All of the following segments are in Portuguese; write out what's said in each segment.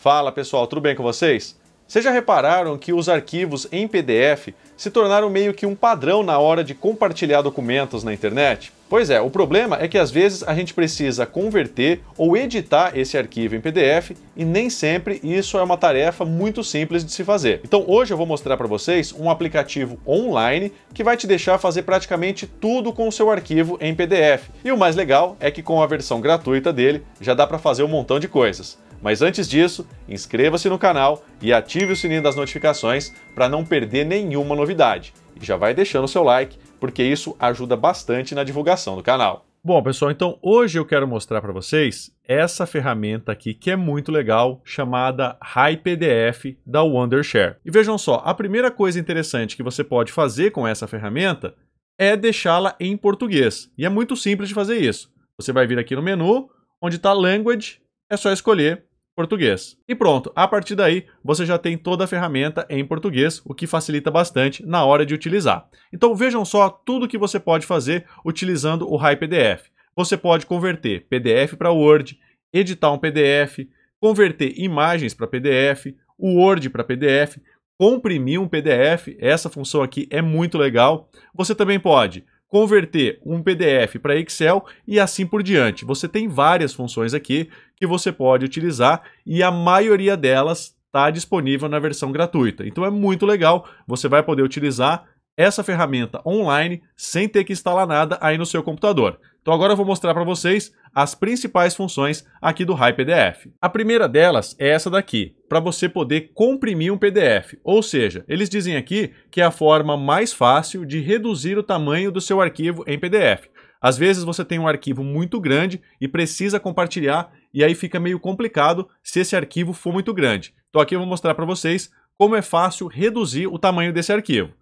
Fala pessoal, tudo bem com vocês? Vocês já repararam que os arquivos em PDF se tornaram meio que um padrão na hora de compartilhar documentos na internet? Pois é, o problema é que às vezes a gente precisa converter ou editar esse arquivo em PDF e nem sempre isso é uma tarefa muito simples de se fazer. Então hoje eu vou mostrar para vocês um aplicativo online que vai te deixar fazer praticamente tudo com o seu arquivo em PDF. E o mais legal é que com a versão gratuita dele já dá para fazer um montão de coisas. Mas antes disso, inscreva-se no canal e ative o sininho das notificações para não perder nenhuma novidade. E já vai deixando o seu like, porque isso ajuda bastante na divulgação do canal. Bom, pessoal, então hoje eu quero mostrar para vocês essa ferramenta aqui que é muito legal, chamada HiPDF da Wondershare. E vejam só, a primeira coisa interessante que você pode fazer com essa ferramenta é deixá-la em português. E é muito simples de fazer isso. Você vai vir aqui no menu, onde está Language, é só escolher português. E pronto, a partir daí você já tem toda a ferramenta em português, o que facilita bastante na hora de utilizar. Então vejam só tudo que você pode fazer utilizando o HiPDF. Você pode converter PDF para Word, editar um PDF, converter imagens para PDF, o Word para PDF, comprimir um PDF, essa função aqui é muito legal. Você também pode converter um PDF para Excel e assim por diante. Você tem várias funções aqui que você pode utilizar e a maioria delas está disponível na versão gratuita. Então é muito legal, você vai poder utilizar essa ferramenta online sem ter que instalar nada aí no seu computador. Então agora eu vou mostrar para vocês as principais funções aqui do HyperDF. A primeira delas é essa daqui, para você poder comprimir um PDF. Ou seja, eles dizem aqui que é a forma mais fácil de reduzir o tamanho do seu arquivo em PDF. Às vezes você tem um arquivo muito grande e precisa compartilhar e aí fica meio complicado se esse arquivo for muito grande. Então aqui eu vou mostrar para vocês como é fácil reduzir o tamanho desse arquivo.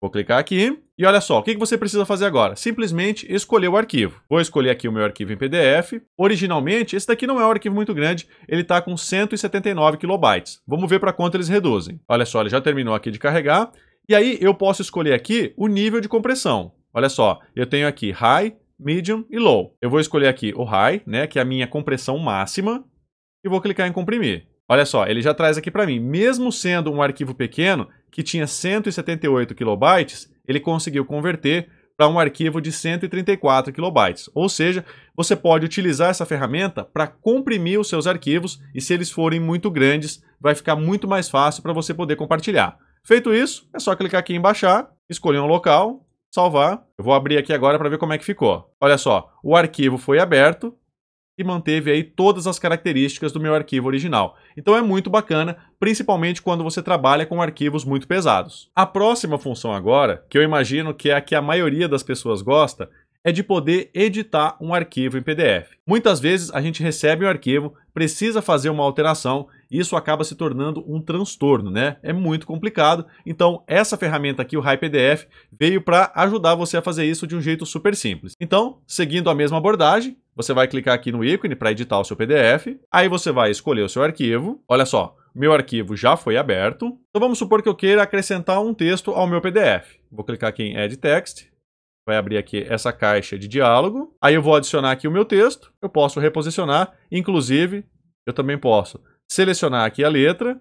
Vou clicar aqui e olha só, o que você precisa fazer agora? Simplesmente escolher o arquivo. Vou escolher aqui o meu arquivo em PDF. Originalmente, esse daqui não é um arquivo muito grande, ele está com 179 kilobytes. Vamos ver para quanto eles reduzem. Olha só, ele já terminou aqui de carregar. E aí eu posso escolher aqui o nível de compressão. Olha só, eu tenho aqui High, medium e low. Eu vou escolher aqui o high, né, que é a minha compressão máxima, e vou clicar em comprimir. Olha só, ele já traz aqui para mim, mesmo sendo um arquivo pequeno, que tinha 178 kilobytes, ele conseguiu converter para um arquivo de 134 kilobytes. Ou seja, você pode utilizar essa ferramenta para comprimir os seus arquivos e se eles forem muito grandes, vai ficar muito mais fácil para você poder compartilhar. Feito isso, é só clicar aqui em baixar, escolher um local, salvar. Eu vou abrir aqui agora para ver como é que ficou. Olha só, o arquivo foi aberto e manteve aí todas as características do meu arquivo original. Então é muito bacana, principalmente quando você trabalha com arquivos muito pesados. A próxima função agora, que eu imagino que é a que a maioria das pessoas gosta, é de poder editar um arquivo em PDF. Muitas vezes a gente recebe um arquivo, precisa fazer uma alteração e isso acaba se tornando um transtorno, né? É muito complicado. Então, essa ferramenta aqui, o HiPDF, veio para ajudar você a fazer isso de um jeito super simples. Então, seguindo a mesma abordagem, você vai clicar aqui no ícone para editar o seu PDF, aí você vai escolher o seu arquivo. Olha só, meu arquivo já foi aberto. Então vamos supor que eu queira acrescentar um texto ao meu PDF. Vou clicar aqui em Add Text vai abrir aqui essa caixa de diálogo. Aí eu vou adicionar aqui o meu texto, eu posso reposicionar, inclusive eu também posso selecionar aqui a letra,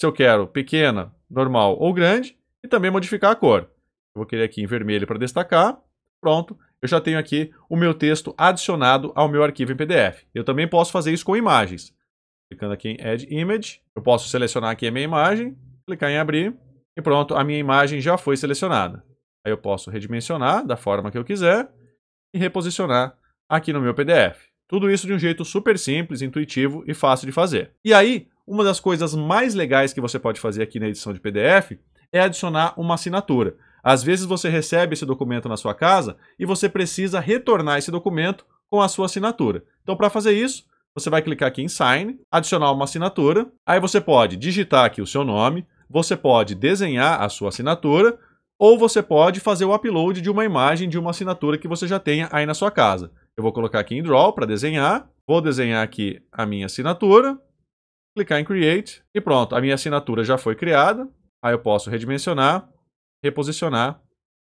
se eu quero pequena, normal ou grande, e também modificar a cor. Eu vou querer aqui em vermelho para destacar, pronto, eu já tenho aqui o meu texto adicionado ao meu arquivo em PDF. Eu também posso fazer isso com imagens. Clicando aqui em Add Image, eu posso selecionar aqui a minha imagem, clicar em abrir, e pronto, a minha imagem já foi selecionada. Aí eu posso redimensionar da forma que eu quiser e reposicionar aqui no meu PDF. Tudo isso de um jeito super simples, intuitivo e fácil de fazer. E aí, uma das coisas mais legais que você pode fazer aqui na edição de PDF é adicionar uma assinatura. Às vezes você recebe esse documento na sua casa e você precisa retornar esse documento com a sua assinatura. Então, para fazer isso, você vai clicar aqui em Sign, adicionar uma assinatura, aí você pode digitar aqui o seu nome, você pode desenhar a sua assinatura, ou você pode fazer o upload de uma imagem de uma assinatura que você já tenha aí na sua casa. Eu vou colocar aqui em Draw para desenhar. Vou desenhar aqui a minha assinatura. Clicar em Create. E pronto, a minha assinatura já foi criada. Aí eu posso redimensionar, reposicionar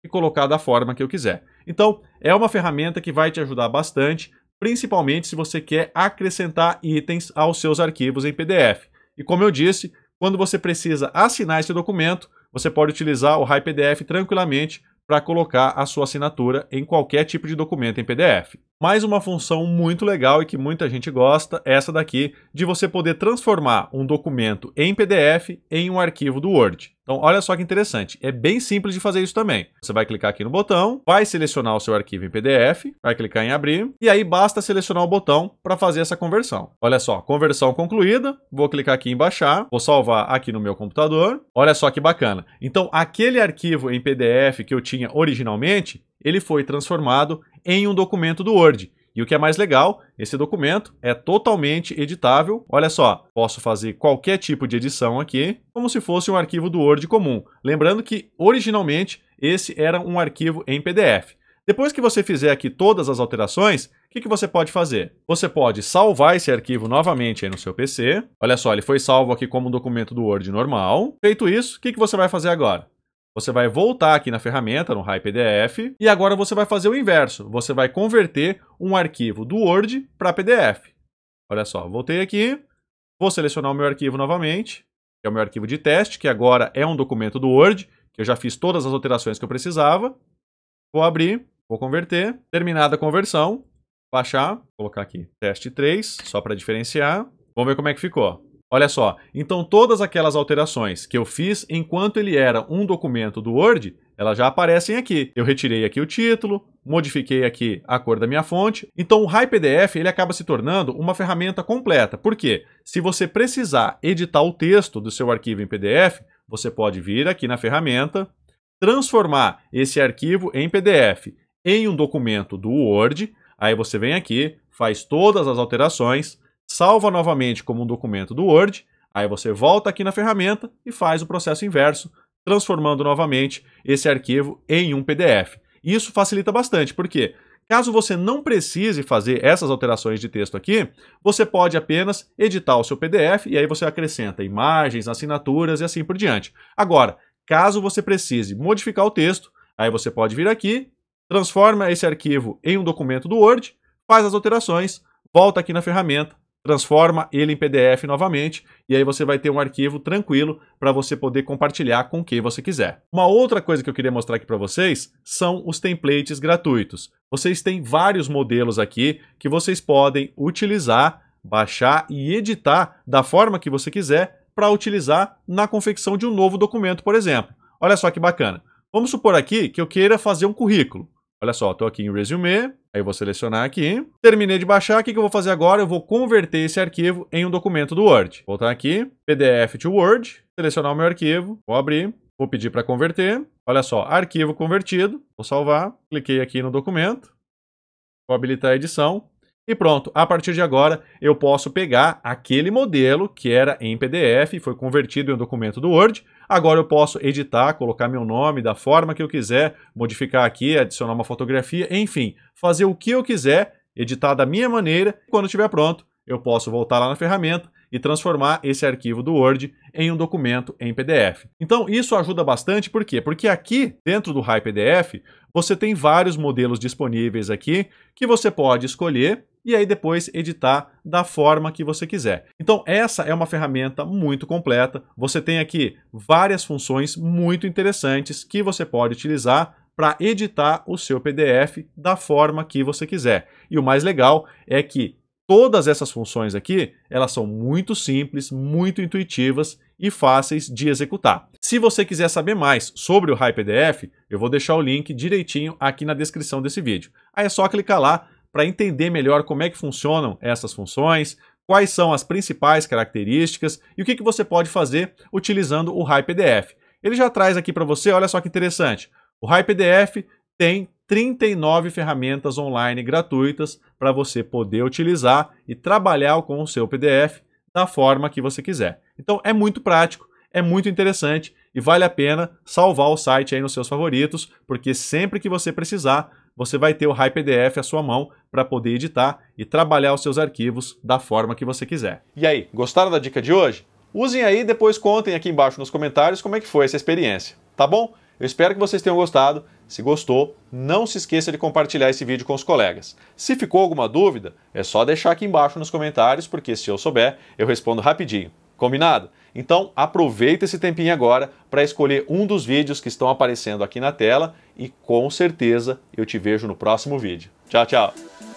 e colocar da forma que eu quiser. Então, é uma ferramenta que vai te ajudar bastante, principalmente se você quer acrescentar itens aos seus arquivos em PDF. E como eu disse, quando você precisa assinar esse documento, você pode utilizar o High PDF tranquilamente para colocar a sua assinatura em qualquer tipo de documento em PDF. Mais uma função muito legal e que muita gente gosta, é essa daqui, de você poder transformar um documento em PDF em um arquivo do Word. Então, olha só que interessante. É bem simples de fazer isso também. Você vai clicar aqui no botão, vai selecionar o seu arquivo em PDF, vai clicar em abrir, e aí basta selecionar o botão para fazer essa conversão. Olha só, conversão concluída, vou clicar aqui em baixar, vou salvar aqui no meu computador. Olha só que bacana. Então, aquele arquivo em PDF que eu tinha originalmente, ele foi transformado em um documento do Word. E o que é mais legal, esse documento é totalmente editável. Olha só, posso fazer qualquer tipo de edição aqui, como se fosse um arquivo do Word comum. Lembrando que, originalmente, esse era um arquivo em PDF. Depois que você fizer aqui todas as alterações, o que, que, você pode fazer? Você pode salvar esse arquivo novamente aí no seu PC. Olha só, ele foi salvo aqui como um documento do Word normal. Feito isso, o que, que você vai fazer agora? Você vai voltar aqui na ferramenta, no PDF e agora você vai fazer o inverso. Você vai converter um arquivo do Word para PDF. Olha só, voltei aqui, vou selecionar o meu arquivo novamente, que é o meu arquivo de teste, que agora é um documento do Word, que eu já fiz todas as alterações que eu precisava. Vou abrir, vou converter. Terminada a conversão, baixar, colocar aqui teste 3, só para diferenciar. Vamos ver como é que ficou. Olha só, então todas aquelas alterações que eu fiz enquanto ele era um documento do Word, elas já aparecem aqui. Eu retirei aqui o título, modifiquei aqui a cor da minha fonte. Então o RaiPDF ele acaba se tornando uma ferramenta completa. Por quê? Se você precisar editar o texto do seu arquivo em PDF, você pode vir aqui na ferramenta, transformar esse arquivo em PDF em um documento do Word, aí você vem aqui, faz todas as alterações, salva novamente como um documento do Word, aí você volta aqui na ferramenta e faz o processo inverso, transformando novamente esse arquivo em um PDF. Isso facilita bastante, porque caso você não precise fazer essas alterações de texto aqui, você pode apenas editar o seu PDF e aí você acrescenta imagens, assinaturas e assim por diante. Agora, caso você precise modificar o texto, aí você pode vir aqui, transforma esse arquivo em um documento do Word, faz as alterações, volta aqui na ferramenta, transforma ele em PDF novamente e aí você vai ter um arquivo tranquilo para você poder compartilhar com quem você quiser. Uma outra coisa que eu queria mostrar aqui para vocês são os templates gratuitos. Vocês têm vários modelos aqui que vocês podem utilizar, baixar e editar da forma que você quiser para utilizar na confecção de um novo documento, por exemplo. Olha só que bacana. Vamos supor aqui que eu queira fazer um currículo. Olha só, estou aqui em Resume, Aí eu vou selecionar aqui. Terminei de baixar, o que, eu vou fazer agora? Eu vou converter esse arquivo em um documento do Word. Voltar aqui, PDF to Word, selecionar o meu arquivo, vou abrir, vou pedir para converter. Olha só, arquivo convertido, vou salvar, cliquei aqui no documento, vou habilitar a edição. E pronto, a partir de agora eu posso pegar aquele modelo que era em PDF, foi convertido em um documento do Word, Agora eu posso editar, colocar meu nome da forma que eu quiser, modificar aqui, adicionar uma fotografia, enfim, fazer o que eu quiser, editar da minha maneira. Quando estiver pronto, eu posso voltar lá na ferramenta e transformar esse arquivo do Word em um documento em PDF. Então, isso ajuda bastante, por quê? Porque aqui, dentro do PDF você tem vários modelos disponíveis aqui que você pode escolher e aí depois editar da forma que você quiser. Então, essa é uma ferramenta muito completa. Você tem aqui várias funções muito interessantes que você pode utilizar para editar o seu PDF da forma que você quiser. E o mais legal é que Todas essas funções aqui, elas são muito simples, muito intuitivas e fáceis de executar. Se você quiser saber mais sobre o HyperDF, eu vou deixar o link direitinho aqui na descrição desse vídeo. Aí é só clicar lá para entender melhor como é que funcionam essas funções, quais são as principais características e o que, que você pode fazer utilizando o HyperDF. Ele já traz aqui para você, olha só que interessante, o HyperDF tem 39 ferramentas online gratuitas para você poder utilizar e trabalhar com o seu PDF da forma que você quiser. Então é muito prático, é muito interessante e vale a pena salvar o site aí nos seus favoritos, porque sempre que você precisar, você vai ter o HiPDF à sua mão para poder editar e trabalhar os seus arquivos da forma que você quiser. E aí, gostaram da dica de hoje? Usem aí e depois contem aqui embaixo nos comentários como é que foi essa experiência, tá bom? Eu espero que vocês tenham gostado. Se gostou, não se esqueça de compartilhar esse vídeo com os colegas. Se ficou alguma dúvida, é só deixar aqui embaixo nos comentários, porque se eu souber, eu respondo rapidinho. Combinado? Então aproveita esse tempinho agora para escolher um dos vídeos que estão aparecendo aqui na tela e com certeza eu te vejo no próximo vídeo. Tchau, tchau!